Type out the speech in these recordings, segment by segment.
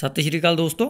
ਸਤਿ ਸ਼੍ਰੀ ਅਕਾਲ ਦੋਸਤੋ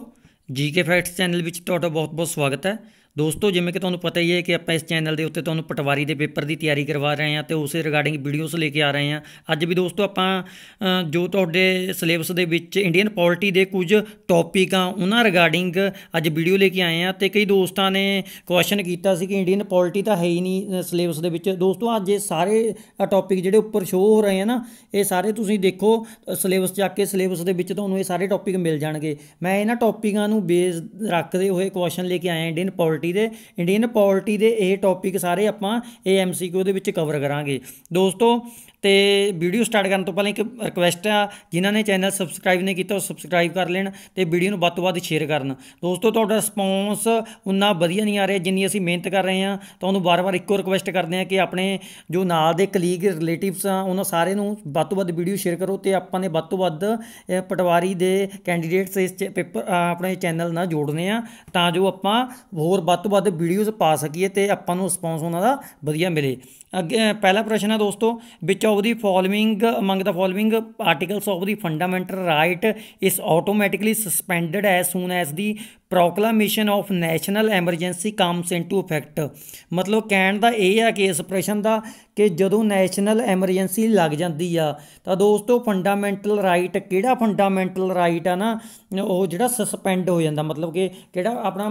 GK facts channel ਵਿੱਚ ਤੁਹਾਡਾ ਬਹੁਤ-ਬਹੁਤ ਸਵਾਗਤ ਹੈ ਦੋਸਤੋ ਜਿਵੇਂ ਕਿ ਤੁਹਾਨੂੰ ਪਤਾ ਹੀ ਹੈ ਕਿ ਆਪਾਂ ਇਸ ਚੈਨਲ ਦੇ ਉੱਤੇ ਤੁਹਾਨੂੰ ਪਟਵਾਰੀ ਦੇ ਪੇਪਰ ਦੀ ਤਿਆਰੀ ਕਰਵਾ ਰਹੇ ਹਾਂ ਤੇ ਉਸੇ ਰਿਗਾਰਡਿੰਗ ਵੀਡੀਓਜ਼ ਲੈ ਕੇ ਆ ਰਹੇ ਹਾਂ ਅੱਜ ਵੀ ਦੋਸਤੋ ਆਪਾਂ ਜੋ ਤੁਹਾਡੇ ਸਿਲੇਬਸ ਦੇ ਵਿੱਚ ਇੰਡੀਅਨ ਪੋਲਿਟੀ ਦੇ ਕੁਝ ਟੌਪਿਕ ਆ ਉਹਨਾਂ ਰਿਗਾਰਡਿੰਗ ਅੱਜ ਵੀਡੀਓ ਲੈ ਕੇ ਆਏ ਹਾਂ ਤੇ ਕਈ ਦੋਸਤਾਂ ਨੇ ਕੁਐਸਚਨ ਕੀਤਾ ਸੀ ਕਿ ਇੰਡੀਅਨ ਪੋਲਿਟੀ ਤਾਂ ਹੈ ਹੀ ਨਹੀਂ ਸਿਲੇਬਸ ਦੇ ਵਿੱਚ ਦੋਸਤੋ ਅੱਜ ਇਹ ਸਾਰੇ ਟੌਪਿਕ ਜਿਹੜੇ ਉੱਪਰ ਸ਼ੋਅ ਹੋ ਰਹੇ ਆ ਨਾ ਇਹ ਸਾਰੇ ਤੁਸੀਂ ਦੇਖੋ ਸਿਲੇਬਸ ਜਾ ਕੇ ਸਿਲੇਬਸ ਦੇ ਵਿੱਚ ਤੁਹਾਨੂੰ ਇਹ ਸਾਰੇ ਟੌਪਿਕ ਮਿਲ ਜਾਣਗੇ ਮੈਂ ਇਹਨਾਂ ਟੌਪਿਕਾਂ ਨੂੰ ਬੇਸ ਰੱਖਦੇ ਹੋਏ ਕੁਐਸਚਨ ਲੈ ਕੇ ਆਇਆ ਇੰਡੀਅਨ ਪੋਲਿਟੀ ਪੋਲਿਟੀ ਦੇ ਇੰਡੀਅਨ ਪੋਲਿਟੀ ਦੇ ਇਹ ਟੌਪਿਕ ਸਾਰੇ ਆਪਾਂ ਇਹ ਐਮਸੀਕਿਊ ਦੇ ਵਿੱਚ ਕਵਰ ਕਰਾਂਗੇ ਦੋਸਤੋ ਤੇ ਵੀਡੀਓ ਸਟਾਰਟ ਕਰਨ ਤੋਂ ਪਹਿਲਾਂ ਇੱਕ ਰਿਕੁਐਸਟ ਆ ਜਿਨ੍ਹਾਂ ਨੇ ਚੈਨਲ ਸਬਸਕ੍ਰਾਈਬ ਨਹੀਂ ਕੀਤਾ ਉਹ ਸਬਸਕ੍ਰਾਈਬ ਕਰ ਲੈਣ ਤੇ ਵੀਡੀਓ ਨੂੰ ਵੱਧ ਤੋਂ ਵੱਧ ਸ਼ੇਅਰ ਕਰਨ ਦੋਸਤੋ ਤੁਹਾਡਾ ਰਿਸਪੌਂਸ ਉਨਾ ਵਧੀਆ ਨਹੀਂ ਆ ਰਿਹਾ ਜਿੰਨੀ ਅਸੀਂ ਮਿਹਨਤ ਕਰ ਰਹੇ ਹਾਂ ਤੁਹਾਨੂੰ ਬਾਰ-ਬਾਰ ਇੱਕੋ ਰਿਕੁਐਸਟ ਕਰਦੇ ਆ ਕਿ ਆਪਣੇ ਜੋ ਨਾਲ ਦੇ ਕਲੀਗ ਰਿਲੇਟਿਵਸ ਆ ਉਹਨਾਂ ਸਾਰੇ ਨੂੰ ਵੱਧ ਤੋਂ ਵੱਧ ਵੀਡੀਓ ਸ਼ੇਅਰ ਕਰੋ ਤੇ ਆਪਾਂ ਨੇ ਵੱਧ ਤੋਂ ਵੱਧ ਪਟਵਾਰੀ ਦੇ ਕੈਂਡੀਡੇਟਸ ਇਸ ਪੇਪਰ ਆਪਣੇ ਚੈਨਲ ਨਾਲ ਜੋੜਨੇ ਆ ਤਾਂ ਜੋ ਆਪਾਂ ਹੋਰ ਵੱਧ ਤੋਂ ਵੱਧ ਵੀਡੀਓਜ਼ ਪਾ ਸਕੀਏ ਤੇ ਆਪਾਂ ਨੂੰ ਰਿਸਪੌਂਸ ਉਹਨਾਂ ਦਾ ਵਧੀਆ ਮਿਲੇ ਅੱਗੇ ਪਹਿਲਾ ਪ੍ਰਸ਼ਨ ਹੈ ਦੋਸਤੋ ਵਿੱਚ of the following among the following articles of the fundamental right is automatically suspended as soon as the proclamation of national emergency comes into effect ਮਤਲਬ ਕਹਿਣ ਦਾ ਇਹ ਆ ਕਿ ਇਸ ਪ੍ਰਸ਼ਨ ਦਾ ਕਿ ਜਦੋਂ ਨੈਸ਼ਨਲ ਐਮਰਜੈਂਸੀ ਲੱਗ ਜਾਂਦੀ ਆ ਤਾਂ ਦੋਸਤੋ ਫੰਡਾਮੈਂਟਲ ਰਾਈਟ ਕਿਹੜਾ ਫੰਡਾਮੈਂਟਲ ਰਾਈਟ ਆ ਨਾ ਉਹ ਜਿਹੜਾ ਸਸਪੈਂਡ ਹੋ ਜਾਂਦਾ ਮਤਲਬ ਕਿ ਕਿਹੜਾ ਆਪਣਾ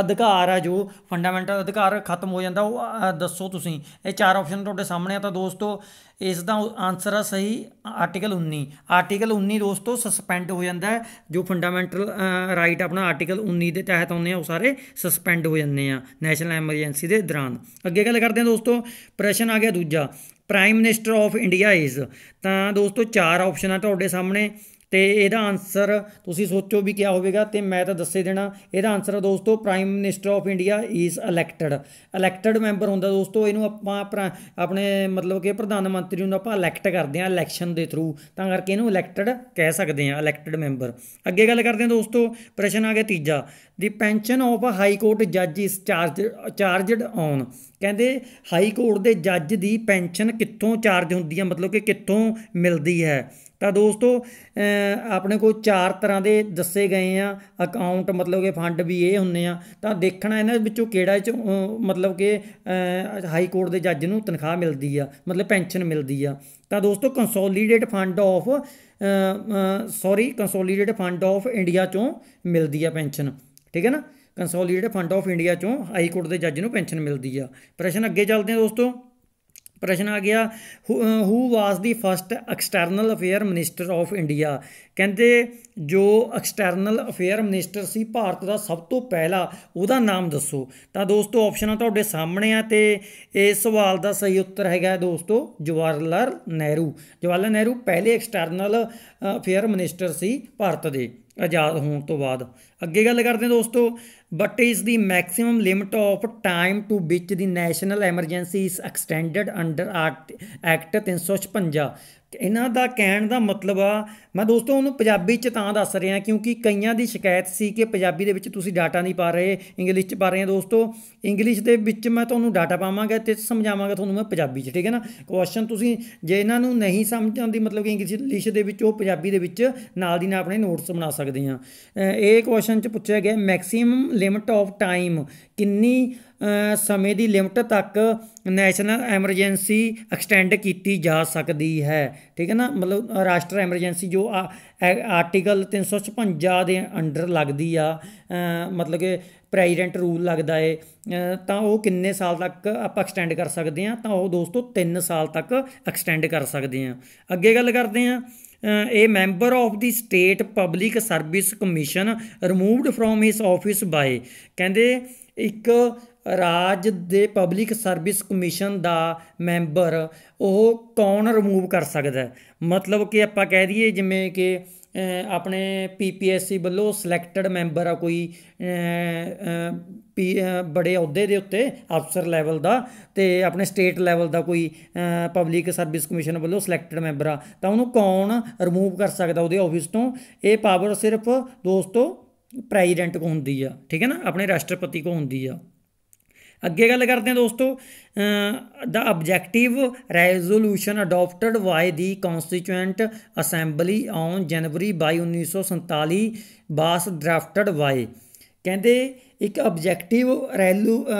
ਅਧਿਕਾਰ ਆ ਜੋ ਫੰਡਾਮੈਂਟਲ ਅਧਿਕਾਰ ਖਤਮ ਹੋ ਜਾਂਦਾ ਉਹ ਦੱਸੋ ਤੁਸੀਂ ਇਹ ਚਾਰ ਆਪਸ਼ਨ ਤੁਹਾਡੇ ਸਾਹਮਣੇ ਆ ਤਾਂ ਦੋਸਤੋ ਇਸ ਦਾ ਆਨਸਰ ਆ ਸਹੀ ਆਰਟੀਕਲ 19 ਆਰਟੀਕਲ 19 ਦੋਸਤੋ ਸਸਪੈਂਡ ਹੋ ਜਾਂਦਾ ਜੋ ਫੰਡਾਮੈਂਟਲ ਰਾਈਟ ਆਪਣਾ ਆਰਟੀਕਲ 19 ਦੇ ਤਹਿਤ ਆਉਂਦੇ ਆ ਉਹ ਸਾਰੇ ਸਸਪੈਂਡ ਹੋ ਜਾਂਦੇ ਆ ਨੈਸ਼ਨਲ ਐਮਰਜੈਂਸੀ ਦੇ ਦੌਰਾਨ ਅੱਗੇ ਗੱਲ ਕਰਦੇ ਆ ਦੋਸਤੋ ਪ੍ਰਸ਼ਨ ਆ ਗਿਆ ਦੂਜਾ prime minister of India is ਤਾਂ ਦੋਸਤੋ ਚਾਰ ਆਪਸ਼ਨ ਆ ਤੁਹਾਡੇ ਸਾਹਮਣੇ ਤੇ ਇਹਦਾ ਆਨਸਰ ਤੁਸੀਂ ਸੋਚੋ ਵੀ ਕਿਆ ਹੋਵੇਗਾ ਤੇ ਮੈਂ ਤਾਂ ਦੱਸੇ ਦੇਣਾ ਇਹਦਾ ਆਨਸਰ ਹੈ ਦੋਸਤੋ prime minister of India is elected elected member ਹੁੰਦਾ ਦੋਸਤੋ ਇਹਨੂੰ ਆਪਾਂ ਆਪਣੇ ਮਤਲਬ ਕਿ ਪ੍ਰਧਾਨ ਮੰਤਰੀ ਨੂੰ ਆਪਾਂ ਇਲੈਕਟ ਕਰਦੇ ਆ ਇਲੈਕਸ਼ਨ ਦੇ ਥਰੂ ਤਾਂ ਕਰਕੇ ਇਹਨੂੰ ਇਲੈਕਟਡ ਕਹਿ ਸਕਦੇ ਆ ਇਲੈਕਟਡ ਮੈਂਬਰ ਅੱਗੇ ਗੱਲ ਕਰਦੇ ਆ ਦੋਸਤੋ ਪ੍ਰਸ਼ਨ ਆ ਗਿਆ ਤੀਜਾ the pension of high court ਜੱਜ ਇਸ ਚਾਰਜ ਚਾਰਜਡ ਔਨ ਕਹਿੰਦੇ ਹਾਈ ਕੋਰਟ ਦੇ ਜੱਜ ਦੀ ਪੈਨਸ਼ਨ ਕਿੱਥੋਂ ਚਾਰਜ ਹੁੰਦੀ ਹੈ ਮਤਲਬ ਕਿ ਕਿੱਥੋਂ ਮਿਲਦੀ ਹੈ ਤਾਂ ਦੋਸਤੋ ਆਪਣੇ ਕੋਲ ਚਾਰ ਤਰ੍ਹਾਂ ਦੇ ਦੱਸੇ ਗਏ ਆ ਅਕਾਊਂਟ ਮਤਲਬ ਕਿ ਫੰਡ ਵੀ ਇਹ ਹੁੰਨੇ ਆ ਤਾਂ ਦੇਖਣਾ ਇਹਨਾਂ ਵਿੱਚੋਂ ਕਿਹੜਾ ਚ ਮਤਲਬ ਕਿ ਹਾਈ ਕੋਰਟ ਦੇ ਜੱਜ ਨੂੰ ਤਨਖਾਹ ਮਿਲਦੀ ਆ ਮਤਲਬ ਪੈਨਸ਼ਨ ਮਿਲਦੀ ਆ ਤਾਂ ਦੋਸਤੋ consolidate fund of sorry consolidate fund of India ਚੋਂ ਮਿਲਦੀ ਆ ਪੈਨਸ਼ਨ ਠੀਕ ਹੈ ਨਾ ਕੰਸੋਲੀਡੇਟ ਫੰਡ ਆਫ ਇੰਡੀਆ ਚੋਂ ਹਾਈ ਕੋਰਟ ਦੇ ਜੱਜ ਨੂੰ ਪੈਨਸ਼ਨ ਮਿਲਦੀ ਆ ਪ੍ਰਸ਼ਨ ਅੱਗੇ ਚੱਲਦੇ ਆ ਦੋਸਤੋ ਪ੍ਰਸ਼ਨ ਆ ਗਿਆ who was the first external affair minister of India ਕਹਿੰਦੇ ਜੋ ਐਕਸਟਰਨਲ ਅਫੇਅਰ ਮਿਨਿਸਟਰ ਸੀ ਭਾਰਤ ਦਾ ਸਭ ਤੋਂ ਪਹਿਲਾ ਉਹਦਾ ਨਾਮ ਦੱਸੋ ਤਾਂ ਦੋਸਤੋ ਆਪਸ਼ਨਾਂ ਤੁਹਾਡੇ ਸਾਹਮਣੇ ਆ ਤੇ ਇਸ ਸਵਾਲ ਦਾ ਸਹੀ ਉੱਤਰ ਹੈਗਾ ਦੋਸਤੋ ਜਵਾਹਰ ਲਾਲ ਨਹਿਰੂ ਜਵਾਹਰ ਲਾਲ ਨਹਿਰੂ ਪਹਿਲੇ ਐਕਸਟਰਨਲ ਅਫੇਅਰ ਮਿਨਿਸਟਰ ਸੀ ਭਾਰਤ ਦੇ ਆਜ਼ਾਦ ਹੋਣ ਤੋਂ ਬਾਅਦ ਅੱਗੇ ਗੱਲ ਕਰਦੇ ਹਾਂ ਦੋਸਤੋ but is the maximum limit of time to which the national emergency is extended under act 356 ਇਹਨਾਂ ਦਾ ਕਹਿਣ ਦਾ ਮਤਲਬ ਆ ਮੈਂ ਦੋਸਤੋ ਉਹਨੂੰ ਪੰਜਾਬੀ ਚ ਤਾਂ ਦੱਸ ਰਿਹਾ ਕਿਉਂਕਿ ਕਈਆਂ ਦੀ ਸ਼ਿਕਾਇਤ ਸੀ ਕਿ ਪੰਜਾਬੀ ਦੇ ਵਿੱਚ ਤੁਸੀਂ ਡਾਟਾ ਨਹੀਂ ਪਾ ਰਹੇ ਇੰਗਲਿਸ਼ ਚ ਪਾ ਰਹੇ ਆ ਦੋਸਤੋ ਇੰਗਲਿਸ਼ ਦੇ ਵਿੱਚ ਮੈਂ ਤੁਹਾਨੂੰ ਡਾਟਾ ਪਾਵਾਂਗਾ ਤੇ ਸਮਝਾਵਾਂਗਾ ਤੁਹਾਨੂੰ ਮੈਂ ਪੰਜਾਬੀ ਚ ਠੀਕ ਹੈ ਨਾ ਕੁਐਸਚਨ ਤੁਸੀਂ ਜੇ ਇਹਨਾਂ ਨੂੰ ਨਹੀਂ ਸਮਝ ਆਉਂਦੀ ਮਤਲਬ ਕਿ ਇੰਗਲਿਸ਼ ਦੇ ਵਿੱਚ ਉਹ ਪੰਜਾਬੀ ਦੇ ਵਿੱਚ ਨਾਲ ਦੀ ਨਾਲ ਆਪਣੇ ਨੋਟਸ ਬਣਾ ਸਕਦੇ ਆ ਇਹ ਕੁਐਸਚਨ ਚ ਪੁੱਛਿਆ ਗਿਆ ਮੈਕਸਿਮਮ ਲਿਮਟ ਆਫ ਟਾਈਮ ਕਿੰਨੀ ਸਮੇਂ ਦੀ ਲਿਮਟ ਤੱਕ ਨੈਸ਼ਨਲ ਐਮਰਜੈਂਸੀ ਐਕਸਟੈਂਡ ਕੀਤੀ ਜਾ ਸਕਦੀ ਹੈ ਠੀਕ ਹੈ ਨਾ ਮਤਲਬ ਰਾਸ਼ਟਰ ਐਮਰਜੈਂਸੀ ਜੋ ਆਰਟੀਕਲ 356 ਦੇ ਅੰਡਰ ਲੱਗਦੀ ਆ ਮਤਲਬ ਕਿ ਪ੍ਰੈਜ਼ੀਡੈਂਟ ਰੂਲ ਲੱਗਦਾ ਏ ਤਾਂ ਉਹ ਕਿੰਨੇ ਸਾਲ ਤੱਕ ਆਪਾਂ ਐਕਸਟੈਂਡ ਕਰ ਸਕਦੇ ਆ ਤਾਂ ਉਹ ਦੋਸਤੋ 3 ਸਾਲ ਤੱਕ ਐਕਸਟੈਂਡ ਕਰ ਸਕਦੇ ਆ ਅੱਗੇ ਗੱਲ ਕਰਦੇ ਆ ਇਹ member of the state public service commission removed from his office by ਕਹਿੰਦੇ ਇੱਕ ਰਾਜ ਦੇ ਪਬਲਿਕ ਸਰਵਿਸ ਕਮਿਸ਼ਨ ਦਾ ਮੈਂਬਰ ਉਹ ਕੌਣ ਰਿਮੂਵ ਕਰ ਸਕਦਾ ਮਤਲਬ ਕਿ ਆਪਾਂ ਕਹਿ ਦਈਏ ਜਿਵੇਂ ਕਿ ਆਪਣੇ ਪੀਪੀਐਸਸੀ ਵੱਲੋਂ ਸਿਲੈਕਟਡ ਮੈਂਬਰ ਆ ਕੋਈ ਬੜੇ ਅਹੁਦੇ ਦੇ ਉੱਤੇ ਅਫਸਰ ਲੈਵਲ ਦਾ ਤੇ ਆਪਣੇ ਸਟੇਟ ਲੈਵਲ ਦਾ ਕੋਈ ਪਬਲਿਕ ਸਰਵਿਸ ਕਮਿਸ਼ਨ ਵੱਲੋਂ ਸਿਲੈਕਟਡ ਮੈਂਬਰ ਆ ਤਾਂ ਉਹਨੂੰ ਕੌਣ ਰਿਮੂਵ ਕਰ ਸਕਦਾ ਉਹਦੇ ਆਫਿਸ ਤੋਂ ਇਹ ਪਾਵਰ ਸਿਰਫ ਦੋਸਤੋ ਪ੍ਰੈਜ਼ੀਡੈਂਟ ਕੋ ਹੁੰਦੀ ਆ ਠੀਕ ਹੈ ਨਾ ਆਪਣੇ ਰਾਸ਼ਟਰਪਤੀ ਕੋ ਹੁੰਦੀ ਆ ਅੱਗੇ ਗੱਲ ਕਰਦੇ ਹਾਂ ਦੋਸਤੋ the objective resolution adopted by the constituent assembly on January 22 1947 was drafted by ਕਹਿੰਦੇ ਇੱਕ objective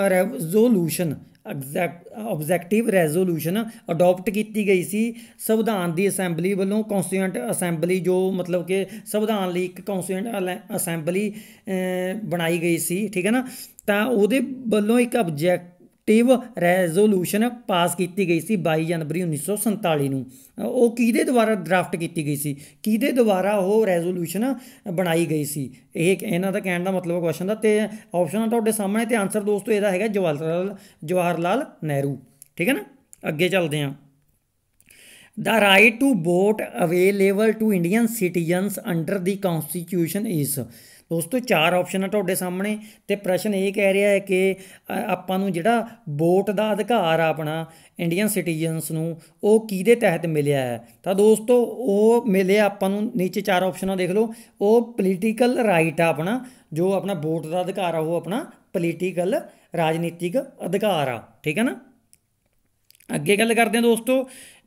resolution objective resolution adopt ਕੀਤੀ ਗਈ ਸੀ ਸੰਵਿਧਾਨ ਦੀ ਅਸੈਂਬਲੀ ਵੱਲੋਂ ਕਨਸਟੀਟੂਐਂਟ ਅਸੈਂਬਲੀ ਜੋ ਮਤਲਬ ਕਿ ਸੰਵਿਧਾਨ ਲਈ ਇੱਕ ਕਨਸਟੀਟੂਐਂਟ ਅਸੈਂਬਲੀ ਬਣਾਈ ਗਈ ਸੀ ਠੀਕ ਹੈ ਨਾ ਤਾਂ ਉਹਦੇ ਵੱਲੋਂ ਇੱਕ ਆਬਜੈਕਟਿਵ ਰੈਜ਼ੋਲੂਸ਼ਨ ਪਾਸ ਕੀਤੀ ਗਈ ਸੀ 22 ਜਨਵਰੀ 1947 ਨੂੰ ਉਹ ਕਿਹਦੇ ਦੁਆਰਾ ਡਰਾਫਟ ਕੀਤੀ ਗਈ ਸੀ ਕਿਹਦੇ ਦੁਆਰਾ ਉਹ ਰੈਜ਼ੋਲੂਸ਼ਨ ਬਣਾਈ ਗਈ ਸੀ ਇਹ ਇਹਨਾਂ ਦਾ ਕਹਿਣ ਦਾ ਮਤਲਬ ਕੁਐਸਚਨ ਦਾ ਤੇ ਆਪਸ਼ਨ ਤੁਹਾਡੇ ਸਾਹਮਣੇ ਤੇ ਆਨਸਰ ਦੋਸਤੋ ਇਹਦਾ ਹੈਗਾ ਜਵਾਹਰ ਲਾਲ ਜਵਾਹਰ ਲਾਲ ਨਹਿਰੂ ਠੀਕ ਹੈ ਨਾ ਅੱਗੇ ਚੱਲਦੇ ਹਾਂ The right to vote available to Indian citizens under the constitution is ਦੋਸਤੋ ਚਾਰ ਆਪਸ਼ਨ ਆ ਤੁਹਾਡੇ ਸਾਹਮਣੇ ਤੇ ਪ੍ਰਸ਼ਨ ਇਹ ਕਹਿ ਰਿਹਾ ਹੈ ਕਿ ਆਪਾਂ ਨੂੰ ਜਿਹੜਾ ਵੋਟ ਦਾ ਅਧਿਕਾਰ ਆ ਆਪਣਾ ਇੰਡੀਅਨ ਸਿਟੀਜ਼ਨਸ ਨੂੰ ਉਹ ਕਿਹਦੇ ਤਹਿਤ ਮਿਲਿਆ ਹੈ ਤਾਂ ਦੋਸਤੋ ਉਹ ਮਿਲਿਆ ਆਪਾਂ ਨੂੰ ਨੀਚੇ ਚਾਰ ਆਪਸ਼ਨਾਂ ਦੇਖ ਲਓ ਉਹ ਪੋਲੀਟੀਕਲ ਰਾਈਟ ਆ ਆਪਣਾ ਜੋ ਆਪਣਾ ਵੋਟ ਦਾ ਅਧਿਕਾਰ ਆ ਉਹ ਆਪਣਾ ਪੋਲੀਟੀਕਲ ਰਾਜਨੀਤਿਕ ਅਧਿਕਾਰ ਆ ਠੀਕ ਹੈ ਨਾ ਅੱਗੇ ਗੱਲ ਕਰਦੇ ਹਾਂ ਦੋਸਤੋ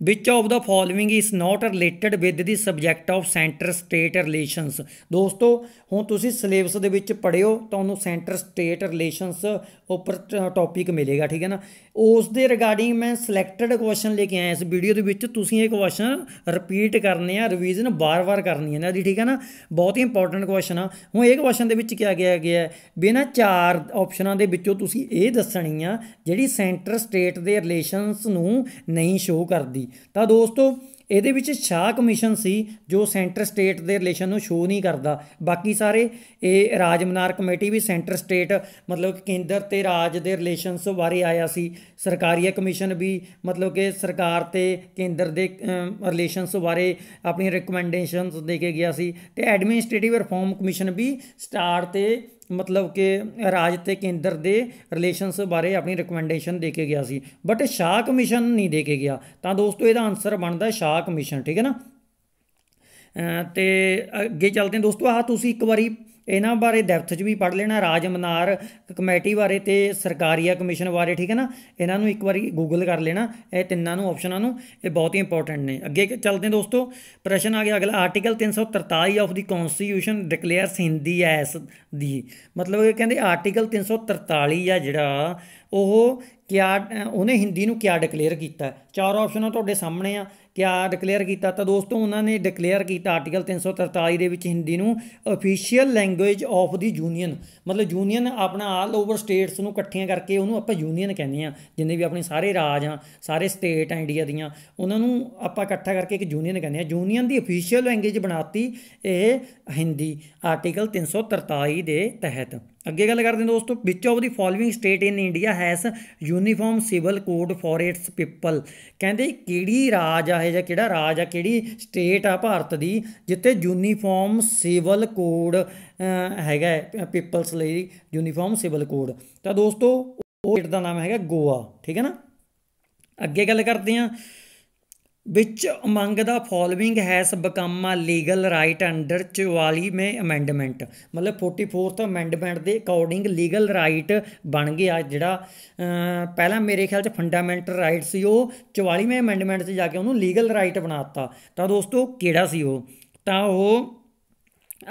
which of the following is not related with the subject of centre state relations ਦੋਸਤੋ ਹੁਣ ਤੁਸੀਂ ਸਿਲੇਬਸ ਦੇ ਵਿੱਚ ਪੜਿਓ ਤੁਹਾਨੂੰ ਸੈਂਟਰ ਸਟੇਟ ਰਿਲੇਸ਼ਨਸ ਉੱਪਰ ਟੌਪਿਕ ਮਿਲੇਗਾ ਠੀਕ ਹੈ ਨਾ ਉਸ ਦੇ ਰਿਗਾਰਡਿੰਗ ਮੈਂ ਸਿਲੈਕਟਡ ਕੁਐਸਚਨ ਲੈ ਕੇ ਆਇਆ ਇਸ ਵੀਡੀਓ ਦੇ ਵਿੱਚ ਤੁਸੀਂ ਇਹ ਕੁਐਸਚਨ ਰਿਪੀਟ ਕਰਨੇ ਆ ਰਿਵੀਜ਼ਨ ਬਾਰ-ਬਾਰ ਕਰਨੀ ਹੈ ਨਾ ਜੀ ਠੀਕ ਹੈ ਨਾ ਬਹੁਤ ਹੀ ਇੰਪੋਰਟੈਂਟ ਕੁਐਸਚਨ ਆ ਹੁਣ ਇਹ ਕੁਐਸਚਨ ਦੇ ਵਿੱਚ ਕਿਹਾ ਗਿਆ ਗਿਆ ਵੀ ਚਾਰ ਆਪਸ਼ਨਾਂ ਦੇ ਵਿੱਚੋਂ ਤੁਸੀਂ ਇਹ ਦੱਸਣੀ ਆ ਜਿਹੜੀ ਸੈਂਟਰ ਸਟੇਟ ਦੇ ਰਿਲੇਸ਼ਨਸ ਨੂੰ ਨਹੀਂ ਸ਼ੋਅ ਕਰਦੀ ਸੀ ਤਾਂ ਦੋਸਤੋ ਇਹਦੇ ਵਿੱਚ ਸ਼ਾਹ ਕਮਿਸ਼ਨ ਸੀ ਜੋ ਸੈਂਟਰ ਸਟੇਟ ਦੇ ਰਿਲੇਸ਼ਨ ਨੂੰ ਸ਼ੋਅ ਨਹੀਂ ਕਰਦਾ ਬਾਕੀ ਸਾਰੇ ਇਹ ਰਾਜਮਨਾਰ ਕਮੇਟੀ ਵੀ ਸੈਂਟਰ ਸਟੇਟ ਮਤਲਬ ਕਿ ਕੇਂਦਰ ਤੇ ਰਾਜ ਦੇ ਰਿਲੇਸ਼ਨਸ ਬਾਰੇ ਆਇਆ ਸੀ ਸਰਕਾਰੀਆ ਕਮਿਸ਼ਨ ਵੀ ਮਤਲਬ ਕਿ ਸਰਕਾਰ ਤੇ ਕੇਂਦਰ ਦੇ ਰਿਲੇਸ਼ਨਸ ਬਾਰੇ ਆਪਣੀ ਰეკਮੈਂਡੇਸ਼ਨਸ ਦੇ ਕੇ ਗਿਆ ਸੀ ਤੇ ਐਡਮਿਨਿਸਟ੍ਰੇਟਿਵ ਰਿਫਾਰਮ ਕਮਿਸ਼ਨ ਵੀ ਸਟਾਰ ਤੇ ਮਤਲਬ ਕਿ ਰਾਜ ਤੇ ਕੇਂਦਰ ਦੇ ਰਿਲੇਸ਼ਨਸ ਬਾਰੇ ਆਪਣੀ ਰეკਮੈਂਡੇਸ਼ਨ ਦੇ ਕੇ ਗਿਆ ਸੀ ਬਟ ਸ਼ਾਹ ਕਮਿਸ਼ਨ ਨਹੀਂ ਦੇ ਕੇ ਗਿਆ ਤਾਂ ਦੋਸਤੋ ਇਹਦਾ ਆਨਸਰ ਬਣਦਾ ਸ਼ਾਹ ਕਮਿਸ਼ਨ ਠੀਕ ਹੈ ਨਾ ਤੇ ਅੱਗੇ ਚੱਲਦੇ ਹਾਂ ਦੋਸਤੋ ਆ ਤੁਸੀਂ ਇੱਕ ਵਾਰੀ ਇਹਨਾਂ ਬਾਰੇ ਡੈਪਥ 'ਚ ਵੀ ਪੜ ਲੈਣਾ ਰਾਜ ਮਨਾਰ ਕਮੇਟੀ ਬਾਰੇ ਤੇ ਸਰਕਾਰੀਆ ਕਮਿਸ਼ਨ ਬਾਰੇ ਠੀਕ ਹੈ ਨਾ ਇਹਨਾਂ ਨੂੰ ਇੱਕ ਵਾਰੀ ਗੂਗਲ ਕਰ ਲੈਣਾ ਇਹ ਤਿੰਨਾਂ ਨੂੰ ਆਪਸ਼ਨਾਂ ਨੂੰ ਇਹ ਬਹੁਤ ਹੀ ਇੰਪੋਰਟੈਂਟ ਨੇ ਅੱਗੇ ਚੱਲਦੇ ਹਾਂ ਦੋਸਤੋ ਪ੍ਰਸ਼ਨ ਆ ਗਿਆ ਅਗਲਾ article 343 of the constitution declares Hindi as the ਮਤਲਬ ਇਹ ਕਹਿੰਦੇ ਆਰਟੀਕਲ 343 ਆ ਜਿਹੜਾ ਉਹ ਕਿਆ ਉਹਨੇ ਹਿੰਦੀ ਨੂੰ ਕਿਆ ਡਿਕਲੇਅਰ ਕੀਤਾ ਚਾਰ ਆਪਸ਼ਨਾਂ ਤੁਹਾਡੇ ਸਾਹਮਣੇ ਆ ਕਿਆ ਡਿਕਲੇਅਰ ਕੀਤਾ ਤਾਂ ਦੋਸਤੋ ਉਹਨਾਂ ਨੇ ਡਿਕਲੇਅਰ ਕੀਤਾ ਆਰਟੀਕਲ 343 ਦੇ ਵਿੱਚ ਹਿੰਦੀ ਨੂੰ official language of the union ਮਤਲਬ ਯੂਨੀਅਨ ਆਪਣਾ ਆਲ ਓਵਰ ਸਟੇਟਸ ਨੂੰ ਇਕੱਠੀਆਂ ਕਰਕੇ ਉਹਨੂੰ ਆਪਾਂ ਯੂਨੀਅਨ ਕਹਿੰਦੇ ਆ ਜਿੰਨੇ ਵੀ ਆਪਣੇ ਸਾਰੇ ਰਾਜ ਆ ਸਾਰੇ ਸਟੇਟ ਆ ਇੰਡੀਆ ਦੀਆਂ ਉਹਨਾਂ ਨੂੰ ਆਪਾਂ ਇਕੱਠਾ ਕਰਕੇ ਇੱਕ ਯੂਨੀਅਨ ਕਹਿੰਦੇ ਆ ਯੂਨੀਅਨ ਦੀ ਅਫੀਸ਼ੀਅਲ ਲੈਂਗੁਏਜ ਬਣਾਤੀ ਇਹ ਹਿੰਦੀ ਆਰਟੀਕਲ 343 ਦੇ ਤਹਿਤ ਅੱਗੇ ਗੱਲ ਕਰਦੇ ਹਾਂ ਦੋਸਤੋ which of the following state in India has uniform civil code for its people ਕਹਿੰਦੇ ਕਿਹੜੀ ਰਾਜ ਆ ਇਹ ਜਾਂ ਕਿਹੜਾ ਰਾਜ ਆ ਕਿਹੜੀ ਸਟੇਟ ਆ ਭਾਰਤ ਦੀ ਜਿੱਥੇ ਯੂਨੀਫਾਰਮ ਸਿਵਲ ਕੋਡ ਹੈਗਾ ਪੀਪਲਸ ਲਈ ਯੂਨੀਫਾਰਮ ਸਿਵਲ ਕੋਡ ਤਾਂ ਦੋਸਤੋ ਉਹ ਸਟੇਟ ਦਾ ਨਾਮ ਹੈਗਾ ਗੋਆ ਠੀਕ ਹੈ ਨਾ ਅੱਗੇ ਗੱਲ ਕਰਦੇ ਹਾਂ which among the following has become legal right under under 44ਵੇਂ ਅਮੈਂਡਮੈਂਟ ਮਤਲਬ 44th ਅਮੈਂਡਮੈਂਟ ਦੇ ਅਕੋਰਡਿੰਗ ਲੀਗਲ ਰਾਈਟ ਬਣ ਗਿਆ ਜਿਹੜਾ ਪਹਿਲਾਂ ਮੇਰੇ ਖਿਆਲ 'ਚ ਫੰਡਾਮੈਂਟਲ ਰਾਈਟ ਸੀ ਉਹ 44ਵੇਂ ਅਮੈਂਡਮੈਂਟ 'ਚ ਜਾ ਕੇ ਉਹਨੂੰ ਲੀਗਲ ਰਾਈਟ ਬਣਾਤਾ ਤਾਂ ਦੋਸਤੋ ਕਿਹੜਾ ਸੀ ਉਹ ਤਾਂ ਉਹ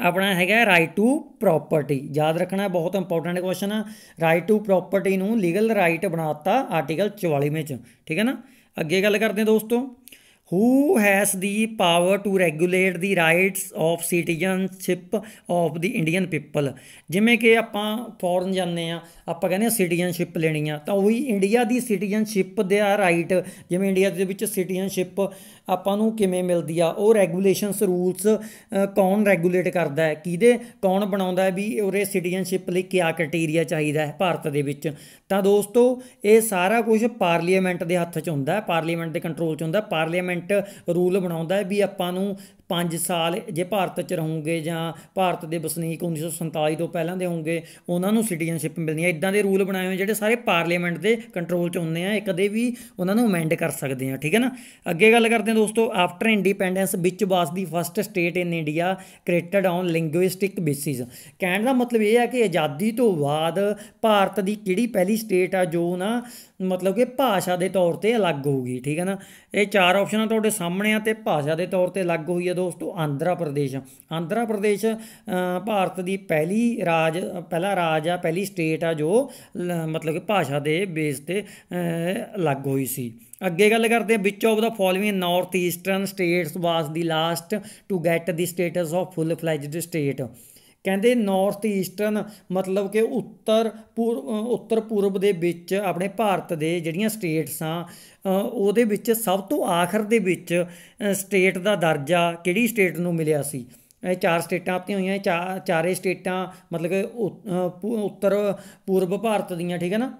ਆਪਣਾ ਹੈਗਾ ਰਾਈਟ ਟੂ ਪ੍ਰਾਪਰਟੀ ਯਾਦ ਰੱਖਣਾ ਬਹੁਤ ਇੰਪੋਰਟੈਂਟ ਕੁਐਸਚਨ ਆ ਰਾਈਟ ਟੂ ਪ੍ਰਾਪਰਟੀ ਨੂੰ ਲੀਗਲ ਰਾਈਟ ਬਣਾਤਾ ਆਰਟੀਕਲ 44ਵੇਂ ਚ ਠੀਕ ਹੈ ਨਾ ਅੱਗੇ ਗੱਲ ਕਰਦੇ ਹਾਂ ਦੋਸਤੋ who has the power to regulate the rights of citizenship of the indian people ਜਿਵੇਂ ke ਆਪਾਂ foreign ਜਾਂਦੇ ਆ ਆਪਾਂ ਕਹਿੰਦੇ citizenship leni ਲੈਣੀ ta ohi india di citizenship citizenship right ਆ india de vich citizenship ਆਪਾਂ ਨੂੰ ਕਿਵੇਂ ਮਿਲਦੀ ਆ ਉਹ ਰੈਗੂਲੇਸ਼ਨਸ ਰੂਲਸ ਕੌਣ ਰੈਗੂਲੇਟ ਕਰਦਾ ਹੈ ਕਿਹਦੇ ਕੌਣ ਬਣਾਉਂਦਾ ਹੈ ਵੀ ਉਰੇ ਸਿਟੀਜ਼ਨਸ਼ਿਪ ਲਈ ਕੀ ਕ੍ਰਾਈਟੇਰੀਆ ਚਾਹੀਦਾ ਹੈ ਭਾਰਤ ਦੇ ਵਿੱਚ ਤਾਂ ਦੋਸਤੋ ਇਹ ਸਾਰਾ ਕੁਝ ਪਾਰਲੀਮੈਂਟ ਦੇ ਹੱਥ 'ਚ ਹੁੰਦਾ ਹੈ ਪਾਰਲੀਮੈਂਟ ਦੇ ਕੰਟਰੋਲ 'ਚ ਹੁੰਦਾ ਪਾਰਲੀਮੈਂਟ ਰੂਲ ਬਣਾਉਂਦਾ ਹੈ ਵੀ ਆਪਾਂ ਨੂੰ 5 ਸਾਲ ਜੇ ਭਾਰਤ 'ਚ ਰਹੋਗੇ ਜਾਂ ਭਾਰਤ ਦੇ ਵਸਨੀਕ 1947 ਤੋਂ ਪਹਿਲਾਂ ਦੇ ਹੋਗੇ ਉਹਨਾਂ ਨੂੰ ਸਿਟੀਜ਼ਨਸ਼ਿਪ ਮਿਲਣੀ ਹੈ ਇਦਾਂ ਦੇ ਰੂਲ ਬਣਾਏ ਹੋਏ ਜਿਹੜੇ ਸਾਰੇ ਪਾਰਲੀਮੈਂਟ ਦੇ ਕੰਟਰੋਲ 'ਚ ਹੁੰਦੇ ਆ ਇਹ ਕਦੇ ਵੀ ਉਹਨਾਂ ਨੂੰ ਅਮੈਂਡ ਕਰ ਸਕਦੇ ਆ ਠੀਕ ਹੈ ਨਾ ਅੱਗੇ ਗੱਲ ਕਰਦੇ ਹਾਂ ਦੋਸਤੋ after independence which was the first state in India created on linguistic basis ਕਹਿਣ ਦਾ ਮਤਲਬ ਇਹ ਹੈ ਕਿ ਆਜ਼ਾਦੀ ਤੋਂ ਬਾਅਦ ਭਾਰਤ ਦੀ ਕਿਹੜੀ ਪਹਿਲੀ ਸਟੇਟ ਆ ਜੋ ਨਾ ਮਤਲਬ ਕਿ ਭਾਸ਼ਾ ਦੇ ਤੌਰ ਤੇ ਅਲੱਗ ਹੋਊਗੀ ਠੀਕ ਹੈ ਨਾ ਇਹ ਚਾਰ ਆਪਸ਼ਨਾਂ ਤੁਹਾਡੇ ਸਾਹਮਣੇ ਆ ਤੇ ਭਾਸ਼ਾ ਦੇ ਤੌਰ ਤੇ ਅਲੱਗ ਹੋਈ ਹੈ ਦੋਸਤੋ ਆਂਧਰਾ ਪ੍ਰਦੇਸ਼ ਆਂਧਰਾ ਪ੍ਰਦੇਸ਼ ਭਾਰਤ ਦੀ ਪਹਿਲੀ ਰਾਜ ਪਹਿਲਾ ਰਾਜ ਆ ਪਹਿਲੀ ਸਟੇਟ ਆ ਜੋ ਮਤਲਬ ਕਿ ਭਾਸ਼ਾ ਦੇ ਬੇਸ ਤੇ ਅਲੱਗ ਹੋਈ ਸੀ ਅੱਗੇ ਗੱਲ ਕਰਦੇ ਆ which of the following north eastern states was the last to get the status of full fledged state ਕਹਿੰਦੇ ਨਾਰਥ ਈਸਟਰਨ ਮਤਲਬ ਕਿ ਉੱਤਰ ਉੱਤਰ ਪੂਰਬ ਦੇ ਵਿੱਚ ਆਪਣੇ ਭਾਰਤ ਦੇ ਜਿਹੜੀਆਂ ਸਟੇਟਸ ਆ ਉਹਦੇ ਵਿੱਚ ਸਭ ਤੋਂ ਆਖਰ ਦੇ ਵਿੱਚ ਸਟੇਟ ਦਾ ਦਰਜਾ ਕਿਹੜੀ ਸਟੇਟ ਨੂੰ ਮਿਲਿਆ ਸੀ ਇਹ ਚਾਰ ਸਟੇਟਾਂ ਆਪਣੀ ਹੋਈਆਂ ਚਾਰੇ ਸਟੇਟਾਂ ਮਤਲਬ ਕਿ ਉੱਤਰ ਪੂਰਬ ਭਾਰਤ ਦੀਆਂ ਠੀਕ ਹੈ ਨਾ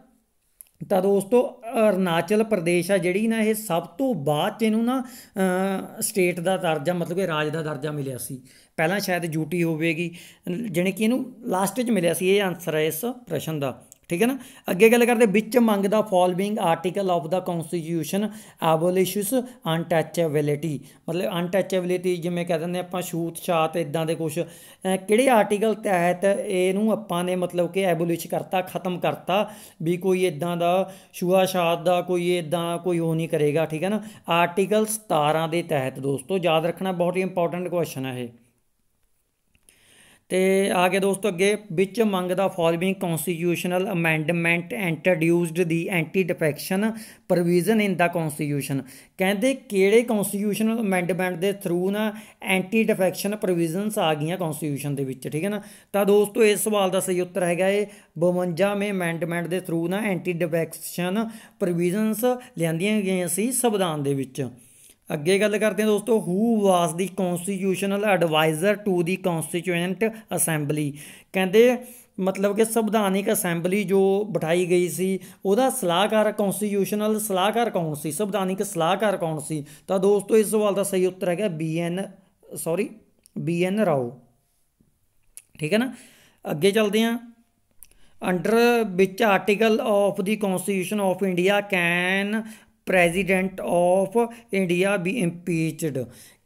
ਤਾਂ ਦੋਸਤੋ ਅਰਨਾਚਲ ਪ੍ਰਦੇਸ਼ ਆ ਜਿਹੜੀ ਨਾ ਇਹ ਸਭ ਤੋਂ ਬਾਅਦ ਚ ਇਹਨੂੰ ਨਾ ਸਟੇਟ ਦਾ ਦਰਜਾ ਮਤਲਬ ਕਿ ਰਾਜ ਦਾ ਦਰਜਾ ਮਿਲਿਆ ਸੀ ਪਹਿਲਾਂ ਸ਼ਾਇਦ ਯੂਟੀ ਹੋਵੇਗੀ ਜਿਹਨੇ ਕਿ ਇਹਨੂੰ ਲਾਸਟ ਵਿੱਚ ਮਿਲਿਆ ਸੀ ਇਹ ਆਨਸਰ ਹੈ ਇਸ ਪ੍ਰਸ਼ਨ ਦਾ ਠੀਕ ਹੈ ਨਾ ਅੱਗੇ ਗੱਲ ਕਰਦੇ which among the following article of the constitution abolishes untouchability ਮਤਲਬ ਅਨਟੈਚੇਬਿਲਿਟੀ ਜਿਵੇਂ ਕਹਿ ਦਿੰਦੇ ਆਪਾਂ ਛੂਤ ਛਾਤ ਇਦਾਂ ਦੇ ਕੁਝ ਕਿਹੜੇ ਆਰਟੀਕਲ ਤਹਿਤ ਇਹਨੂੰ ਆਪਾਂ ਨੇ ਮਤਲਬ ਕਿ ਐਬੋਲਿਸ਼ ਕਰਤਾ ਖਤਮ ਕਰਤਾ ਵੀ ਕੋਈ ਇਦਾਂ ਦਾ ਛੂਆ ਛਾਤ ਦਾ ਕੋਈ ਇਦਾਂ ਕੋਈ ਹੋ ਨਹੀਂ ਕਰੇਗਾ ਠੀਕ ਹੈ ਨਾ ਆਰਟੀਕਲ 17 ਦੇ ਤਹਿਤ ਦੋਸਤੋ ਯਾਦ ਰੱਖਣਾ ਬਹੁਤ ਹੀ ਇੰਪੋਰਟੈਂਟ ਕੁਐਸਚਨ ਹੈ ਇਹ ਤੇ ਆ ਗਿਆ ਦੋਸਤੋ ਅੱਗੇ which among the following constitutional amendment introduced the anti defection provision in the constitution ਕਹਿੰਦੇ ਕਿਹੜੇ ਕਨਸਟੀਟਿਊਸ਼ਨਲ ਅਮੈਂਡਮੈਂਟ ਦੇ ਥਰੂ ਨਾ ਐਂਟੀ ਡਿਫੈਕਸ਼ਨ ਪ੍ਰੋਵੀਜ਼ਨਸ ਆ ਗਈਆਂ ਕਨਸਟੀਟਿਊਸ਼ਨ ਦੇ ਵਿੱਚ ਠੀਕ ਹੈ ਨਾ ਤਾਂ ਦੋਸਤੋ ਇਸ ਸਵਾਲ ਦਾ ਸਹੀ ਉੱਤਰ ਹੈਗਾ ਇਹ 52ਵੇਂ ਅਮੈਂਡਮੈਂਟ ਦੇ ਥਰੂ ਨਾ ਐਂਟੀ ਡਿਫੈਕਸ਼ਨ ਪ੍ਰੋਵੀਜ਼ਨਸ ਲਿਆਂਦੀਆਂ ਗਈਆਂ ਸੀ ਸੰਵਿਧਾਨ ਦੇ ਵਿੱਚ ਅੱਗੇ ਗੱਲ ਕਰਦੇ ਹਾਂ ਦੋਸਤੋ who was the constitutional adviser to the constituent assembly ਕਹਿੰਦੇ ਮਤਲਬ ਕਿ ਸੰਵਿਧਾਨਿਕ ਅਸੈਂਬਲੀ ਜੋ ਬਿਠਾਈ ਗਈ ਸੀ ਉਹਦਾ ਸਲਾਹਕਾਰ ਕਨਸਟੀਟਿਊਸ਼ਨਲ ਸਲਾਹਕਾਰ ਕੌਣ ਸੀ ਸੰਵਿਧਾਨਿਕ ਸਲਾਹਕਾਰ ਕੌਣ ਸੀ ਤਾਂ ਦੋਸਤੋ ਇਸ ਸਵਾਲ ਦਾ ਸਹੀ ਉੱਤਰ ਹੈਗਾ B N sorry B N Rao ਠੀਕ ਹੈ ਨਾ ਅੱਗੇ ਚੱਲਦੇ ਹਾਂ ਅੰਡਰ ਵਿੱਚ article of the constitution of India can president of India be impeached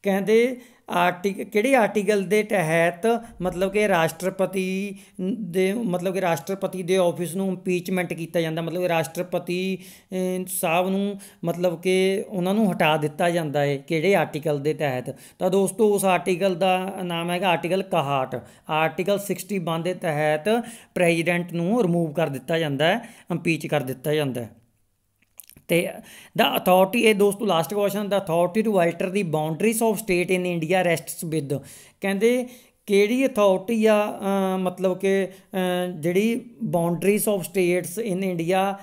ਕਹਿੰਦੇ ਆਰਟੀਕ ਕਿਹੜੇ ਆਰਟੀਕਲ ਦੇ ਤਹਿਤ ਮਤਲਬ ਕਿ ਰਾਸ਼ਟਰਪਤੀ ਦੇ ਮਤਲਬ ਕਿ ਰਾਸ਼ਟਰਪਤੀ ਦੇ ਆਫਿਸ ਨੂੰ ਇੰਪੀਚਮੈਂਟ ਕੀਤਾ ਜਾਂਦਾ ਮਤਲਬ ਕਿ ਰਾਸ਼ਟਰਪਤੀ ਸਾਹਿਬ ਨੂੰ ਮਤਲਬ ਕਿ ਉਹਨਾਂ ਨੂੰ ਹਟਾ ਦਿੱਤਾ ਜਾਂਦਾ ਹੈ ਕਿਹੜੇ ਆਰਟੀਕਲ ਦੇ ਤਹਿਤ ਤਾਂ ਦੋਸਤੋ ਉਸ ਆਰਟੀਕਲ ਦਾ ਨਾਮ ਹੈਗਾ ਆਰਟੀਕਲ 61 ਆਰਟੀਕਲ 61 ਦੇ ਤਹਿਤ ਪ੍ਰੈਜ਼ੀਡੈਂਟ ਨੂੰ ਰਿਮੂਵ ਕਰ ਦਿੱਤਾ ਜਾਂਦਾ ਹੈ ਇੰਪੀਚ ਕਰ ਦਿੱਤਾ ਜਾਂਦਾ ਹੈ ਤੇ ਦਾ ਅਥਾਰਟੀ ਇਹ ਦੋਸਤੋ ਲਾਸਟ ਕੁਐਸਚਨ ਦਾ authority to alter the boundaries of state in India rests with ਕਹਿੰਦੇ ਕਿਹੜੀ ਅਥਾਰਟੀ ਆ ਮਤਲਬ ਕਿ ਜਿਹੜੀ boundaries of states in India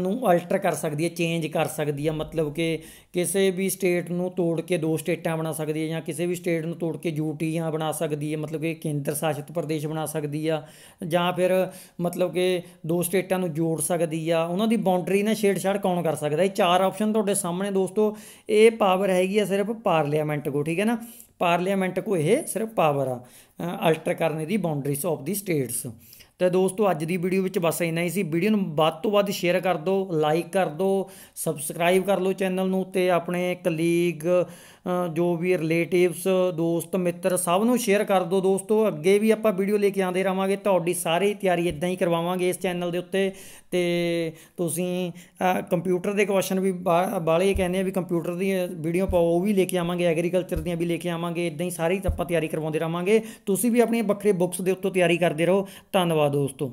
ਨੂੰ ਅਲਟਰ ਕਰ ਸਕਦੀ ਹੈ ਚੇਂਜ ਕਰ ਸਕਦੀ ਹੈ ਮਤਲਬ ਕਿ ਕਿਸੇ ਵੀ ਸਟੇਟ ਨੂੰ ਤੋੜ ਕੇ ਦੋ ਸਟੇਟਾਂ ਬਣਾ ਸਕਦੀ ਹੈ ਜਾਂ ਕਿਸੇ ਵੀ ਸਟੇਟ ਨੂੰ ਤੋੜ ਕੇ ਯੂਟੀਆਂ ਬਣਾ ਸਕਦੀ ਹੈ ਮਤਲਬ ਕਿ ਕੇਂਦਰ ਸ਼ਾਸਿਤ ਪ੍ਰਦੇਸ਼ ਬਣਾ ਸਕਦੀ ਆ ਜਾਂ ਫਿਰ ਮਤਲਬ ਕਿ ਦੋ ਸਟੇਟਾਂ ਨੂੰ ਜੋੜ ਸਕਦੀ ਆ ਉਹਨਾਂ ਦੀ ਬਾਉਂਡਰੀ ਨਾਲ ਛੇੜਛਾੜ ਕੌਣ ਕਰ ਸਕਦਾ ਇਹ ਚਾਰ ਆਪਸ਼ਨ ਤੁਹਾਡੇ ਸਾਹਮਣੇ ਦੋਸਤੋ ਇਹ ਪਾਵਰ ਹੈਗੀ ਆ ਸਿਰਫ ਪਾਰਲੀਮੈਂਟ ਕੋ ਠੀਕ ਹੈ ਨਾ ਪਾਰਲੀਮੈਂਟ ਕੋ ਇਹ ਸਿਰਫ ਪਾਵਰ ਆ ਅਲਟਰ ਕਰਨ ਦੀ ਬਾਉਂਡਰੀਸ ਆਫ ਦੀ ਸਟੇਟਸ ਤੇ ਦੋਸਤੋ ਅੱਜ ਦੀ ਵੀਡੀਓ ਵਿੱਚ ਬਸ ਇੰਨਾ ਹੀ ਸੀ ਵੀਡੀਓ ਨੂੰ ਵੱਧ ਤੋਂ ਵੱਧ ਸ਼ੇਅਰ ਕਰ ਦਿਓ ਲਾਈਕ ਕਰ ਦਿਓ ਸਬਸਕ੍ਰਾਈਬ ਕਰ ਲਓ ਚੈਨਲ ਨੂੰ ਤੇ ਆਪਣੇ ਕਲੀਗ ਜੋ ਵੀ ਰਿਲੇਟਿਵਸ ਦੋਸਤ ਮਿੱਤਰ ਸਭ ਨੂੰ ਸ਼ੇਅਰ ਕਰ ਦਿਓ ਦੋਸਤੋ ਅੱਗੇ ਵੀ ਆਪਾਂ ਵੀਡੀਓ ਲੈ ਕੇ ਆਉਂਦੇ ਰਵਾਂਗੇ ਤੁਹਾਡੀ ਸਾਰੀ ਤਿਆਰੀ ਇਦਾਂ ਹੀ ਕਰਵਾਵਾਂਗੇ ਇਸ ਚੈਨਲ ਦੇ ਉੱਤੇ ਤੇ ਤੁਸੀਂ ਕੰਪਿਊਟਰ ਦੇ ਕੁਐਸਚਨ ਵੀ ਬਾਲੇ ਕਹਿੰਦੇ ਆ ਵੀ ਕੰਪਿਊਟਰ ਦੀ ਵੀਡੀਓ ਪਾਓ ਉਹ ਵੀ ਲੈ ਕੇ ਆਵਾਂਗੇ ਐਗਰੀਕਲਚਰ ਦੀਆਂ ਵੀ ਲੈ ਕੇ ਆਵਾਂਗੇ ਇਦਾਂ ਹੀ ਸਾਰੀ ਆਪਾਂ ਤਿਆਰੀ ਕਰਵਾਉਂਦੇ ਰਵਾਂਗੇ ਤੁਸੀਂ ਵੀ ਆਪਣੀਆਂ ਵੱਖਰੇ ਬੁੱਕਸ ਦੇ ਉੱਤੋਂ ਤਿਆਰੀ ਕਰਦੇ ਰਹੋ ਧੰਨਵਾਦ ਦੋਸਤੋ